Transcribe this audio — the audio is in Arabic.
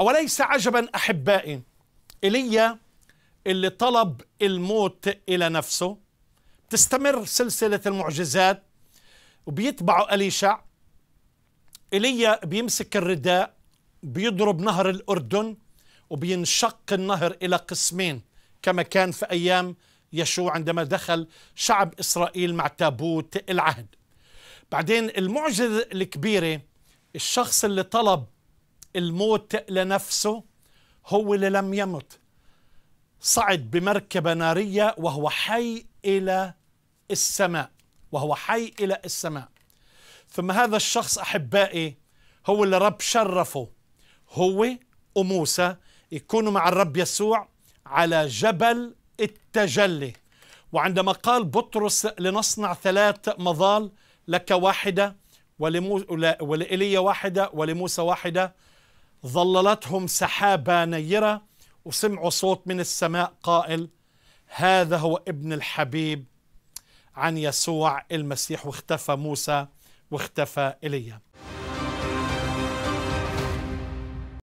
أوليس عجبا أحبائي إيليا اللي طلب الموت إلى نفسه تستمر سلسلة المعجزات وبيتبعه أليشع إيليا بيمسك الرداء بيضرب نهر الأردن وبينشق النهر إلى قسمين كما كان في أيام يشوع عندما دخل شعب إسرائيل مع تابوت العهد بعدين المعجزة الكبيرة الشخص اللي طلب الموت لنفسه هو اللي لم يمت صعد بمركبة نارية وهو حي إلى السماء وهو حي إلى السماء ثم هذا الشخص أحبائي هو اللي رب شرفه هو وموسى يكونوا مع الرب يسوع على جبل التجلي وعندما قال بطرس لنصنع ثلاث مظال لك واحدة ولإيليا واحدة ولموسى واحدة ظللتهم سحابة نيرة وسمعوا صوت من السماء قائل هذا هو ابن الحبيب عن يسوع المسيح واختفى موسى واختفى إليه